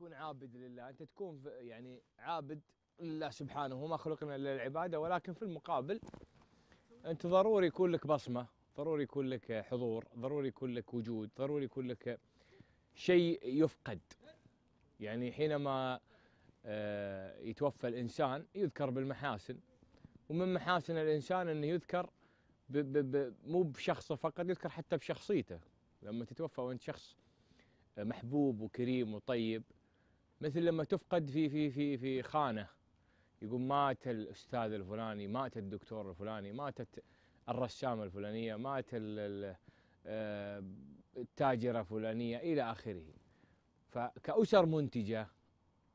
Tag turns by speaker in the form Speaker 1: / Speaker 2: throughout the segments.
Speaker 1: تكون عابد لله انت تكون يعني عابد لله سبحانه ما خلقنا الا للعباده ولكن في المقابل انت ضروري يكون لك بصمه ضروري يكون لك حضور ضروري يكون لك وجود ضروري يكون لك شيء يفقد يعني حينما آه، يتوفى الانسان يذكر بالمحاسن ومن محاسن الانسان انه يذكر ب ب ب مو بشخصه فقط يذكر حتى بشخصيته لما تتوفى وانت شخص محبوب وكريم وطيب مثل لما تفقد في في في في خانه يقول مات الاستاذ الفلاني مات الدكتور الفلاني ماتت الرسامه الفلانيه مات آه، التاجره الفلانيه الى اخره فكاسر منتجه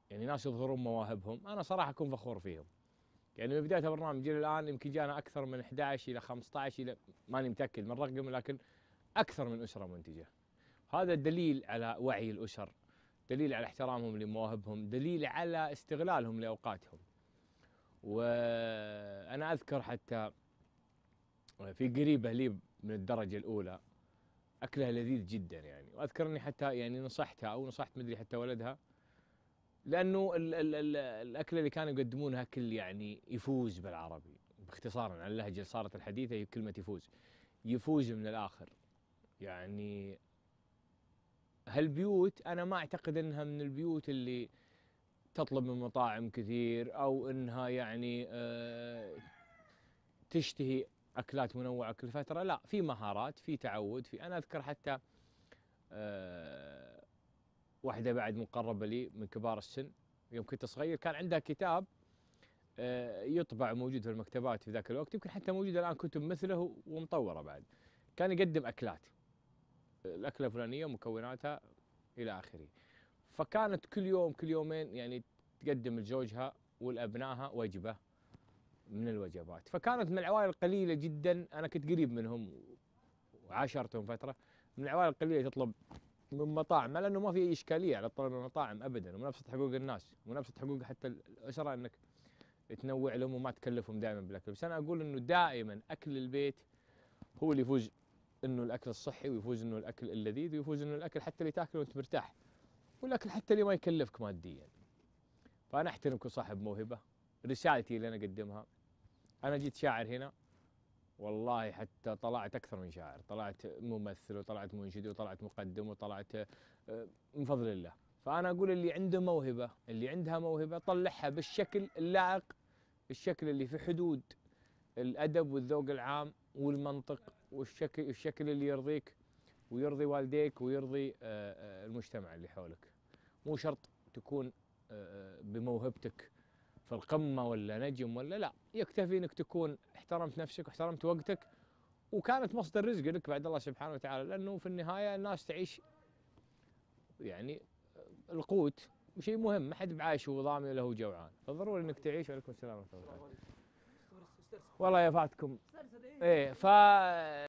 Speaker 1: يعني ناس يظهرون مواهبهم انا صراحه اكون فخور فيهم يعني من بدايه البرنامج الى الان يمكن جانا اكثر من 11 الى 15 الى ماني متاكد من الرقم لكن اكثر من اسره منتجه هذا دليل على وعي الاسر دليل على احترامهم لمواهبهم دليل على استغلالهم لأوقاتهم وأنا أذكر حتى في قريبة لي من الدرجة الأولى أكلها لذيذ جدا يعني وأذكر أني حتى يعني نصحتها أو نصحت مدري حتى ولدها لأنه الـ الـ الـ الأكلة اللي كانوا يقدمونها كل يعني يفوز بالعربي باختصارا على اللهجة صارت الحديثة هي كلمة يفوز يفوز من الآخر يعني هالبيوت انا ما اعتقد انها من البيوت اللي تطلب من مطاعم كثير او انها يعني أه تشتهي اكلات منوعه كل فتره لا في مهارات في تعود في انا اذكر حتى أه واحده بعد مقربه لي من كبار السن يوم كنت صغير كان عندها كتاب آه، يطبع موجود في المكتبات في ذاك الوقت يمكن حتى موجود الان كتب مثله ومطوره بعد كان يقدم اكلات الاكله الفلانيه مكوناتها الى اخره فكانت كل يوم كل يومين يعني تقدم لزوجها ولابنائها وجبه من الوجبات فكانت من العوائل القليله جدا انا كنت قريب منهم وعاشرتهم فتره من العوائل القليله تطلب من مطاعم لانه ما في اي اشكاليه على الطلب من المطاعم ابدا ومنافسه حقوق الناس ومنافسه حقوق حتى الاسره انك تنوع لهم وما تكلفهم دائما بالاكل بس انا اقول انه دائما اكل البيت هو اللي يفوز انه الاكل الصحي ويفوز انه الاكل اللذيذ ويفوز انه الاكل حتى اللي تاكله وانت مرتاح والاكل حتى اللي ما يكلفك ماديا فانا احترم صاحب موهبه رسالتي اللي انا اقدمها انا جيت شاعر هنا والله حتى طلعت اكثر من شاعر طلعت ممثل وطلعت منشد وطلعت مقدم وطلعت آه، من فضل الله فانا اقول اللي عنده موهبه اللي عندها موهبه طلعها بالشكل اللائق الشكل اللي في حدود الادب والذوق العام والمنطق والشكل الشكل اللي يرضيك ويرضي والديك ويرضي آه، آه، المجتمع اللي حولك مو شرط تكون آه، بموهبتك في القمه ولا نجم ولا لا يكتفي انك تكون احترمت نفسك واحترمت وقتك وكانت مصدر رزق لك بعد الله سبحانه وتعالى لانه في النهايه الناس تعيش يعني القوت شيء مهم ما حد بعايش وضامن له جوعان فضروري انك تعيش وعليكم السلام ورحمه الله والله يا فاتكم ايه ف